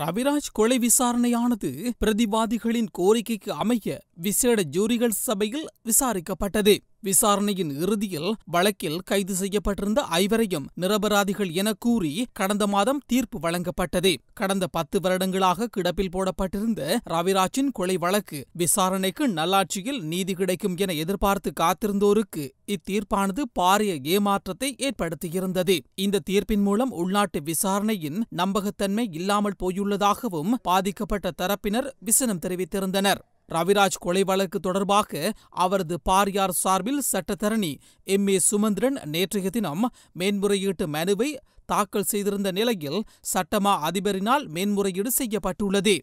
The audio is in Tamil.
ரவிராஜ் கொலை விசாரணையானது பிரதிவாதிகளின் கோரிக்கைக்கு அமைய விசேட ஜூரிகள் சபையில் விசாரிக்கப்பட்டது விசாரணையின் இறுதியில் வழக்கில் கைது செய்யப்பட்டிருந்த ஐவரையும் நிரபராதிகள் என கூறி கடந்த மாதம் தீர்ப்பு வழங்கப்பட்டது கடந்த பத்து வருடங்களாக கிடப்பில் போடப்பட்டிருந்த ரவிராஜின் கொலை வழக்கு விசாரணைக்கு நல்லாட்சியில் நீதி கிடைக்கும் என எதிர்பார்த்து காத்திருந்தோருக்கு இத்தீர்ப்பானது பாரிய ஏமாற்றத்தை ஏற்படுத்தியிருந்தது இந்த தீர்ப்பின் மூலம் உள்நாட்டு விசாரணையின் நம்பகத்தன்மை இல்லாமல் போயுள்ளதாகவும் பாதிக்கப்பட்ட தரப்பினர் விசனம் தெரிவித்திருந்தனர் ரவிராஜ் கொலை வழக்கு தொடர்பாக அவரது பாரியார் சார்பில் சட்டத்தரணி எம் ஏ சுமந்திரன் நேற்றைய தினம் மேன்முறையீட்டு மனுவை தாக்கல் செய்திருந்த நிலையில் சட்டமா அதிபரினால் மேன்முறையீடு செய்யப்பட்டுள்ளது